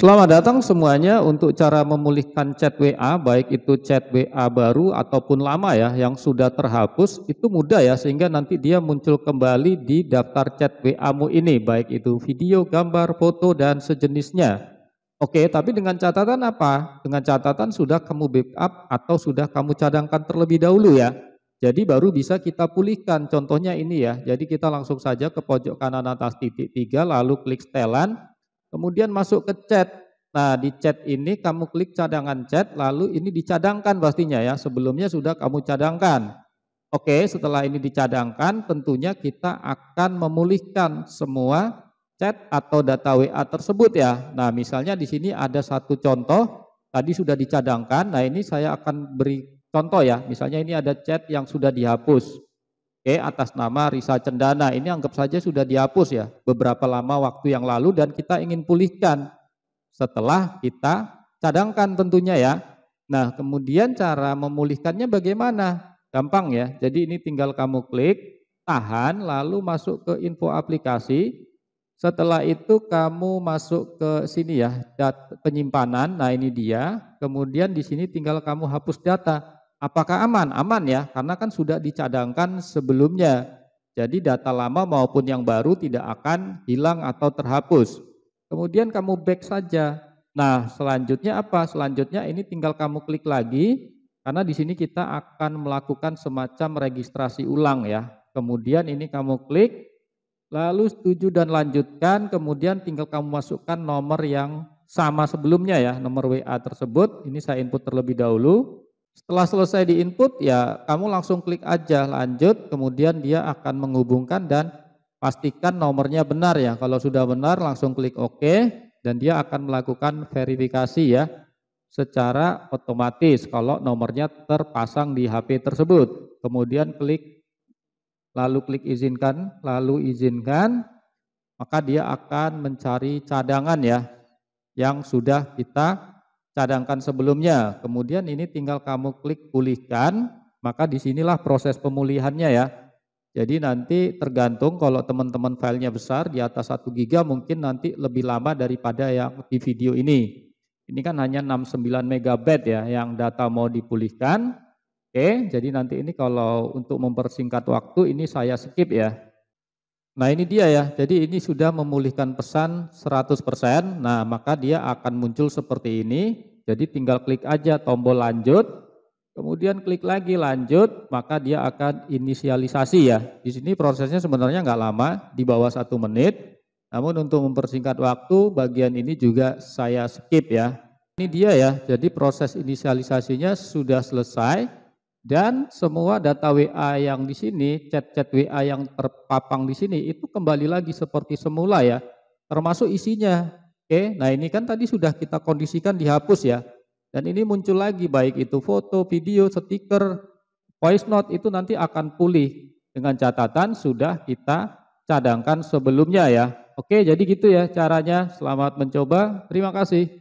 Selamat datang semuanya untuk cara memulihkan chat WA, baik itu chat WA baru ataupun lama ya, yang sudah terhapus, itu mudah ya, sehingga nanti dia muncul kembali di daftar chat WA-mu ini, baik itu video, gambar, foto, dan sejenisnya. Oke, tapi dengan catatan apa? Dengan catatan sudah kamu backup atau sudah kamu cadangkan terlebih dahulu ya. Jadi baru bisa kita pulihkan. Contohnya ini ya, jadi kita langsung saja ke pojok kanan atas titik 3, lalu klik setelan, Kemudian masuk ke chat. Nah, di chat ini kamu klik cadangan chat, lalu ini dicadangkan pastinya ya. Sebelumnya sudah kamu cadangkan. Oke, setelah ini dicadangkan, tentunya kita akan memulihkan semua chat atau data WA tersebut ya. Nah, misalnya di sini ada satu contoh tadi sudah dicadangkan. Nah, ini saya akan beri contoh ya. Misalnya ini ada chat yang sudah dihapus. Oke, atas nama Risa Cendana ini anggap saja sudah dihapus ya beberapa lama waktu yang lalu dan kita ingin pulihkan setelah kita cadangkan tentunya ya. Nah, kemudian cara memulihkannya bagaimana? Gampang ya. Jadi ini tinggal kamu klik, tahan lalu masuk ke info aplikasi. Setelah itu kamu masuk ke sini ya, penyimpanan. Nah, ini dia. Kemudian di sini tinggal kamu hapus data. Apakah aman? Aman ya, karena kan sudah dicadangkan sebelumnya. Jadi data lama maupun yang baru tidak akan hilang atau terhapus. Kemudian kamu back saja. Nah, selanjutnya apa? Selanjutnya ini tinggal kamu klik lagi karena di sini kita akan melakukan semacam registrasi ulang ya. Kemudian ini kamu klik lalu setuju dan lanjutkan, kemudian tinggal kamu masukkan nomor yang sama sebelumnya ya, nomor WA tersebut. Ini saya input terlebih dahulu. Setelah selesai di input ya kamu langsung klik aja lanjut kemudian dia akan menghubungkan dan pastikan nomornya benar ya. Kalau sudah benar langsung klik OK dan dia akan melakukan verifikasi ya secara otomatis kalau nomornya terpasang di HP tersebut. Kemudian klik lalu klik izinkan, lalu izinkan maka dia akan mencari cadangan ya yang sudah kita cadangkan sebelumnya. Kemudian ini tinggal kamu klik pulihkan, maka disinilah proses pemulihannya ya. Jadi nanti tergantung kalau teman-teman filenya besar di atas 1 giga mungkin nanti lebih lama daripada yang di video ini. Ini kan hanya 69 megabyte ya yang data mau dipulihkan. Oke, jadi nanti ini kalau untuk mempersingkat waktu ini saya skip ya. Nah ini dia ya, jadi ini sudah memulihkan pesan 100%, nah maka dia akan muncul seperti ini, jadi tinggal klik aja tombol lanjut, kemudian klik lagi lanjut, maka dia akan inisialisasi ya. Di sini prosesnya sebenarnya nggak lama, di bawah satu menit, namun untuk mempersingkat waktu bagian ini juga saya skip ya. Ini dia ya, jadi proses inisialisasinya sudah selesai, dan semua data WA yang di sini, chat-chat WA yang terpapang di sini itu kembali lagi seperti semula ya, termasuk isinya. Oke, nah ini kan tadi sudah kita kondisikan dihapus ya. Dan ini muncul lagi baik itu foto, video, stiker, voice note itu nanti akan pulih dengan catatan sudah kita cadangkan sebelumnya ya. Oke, jadi gitu ya caranya. Selamat mencoba. Terima kasih.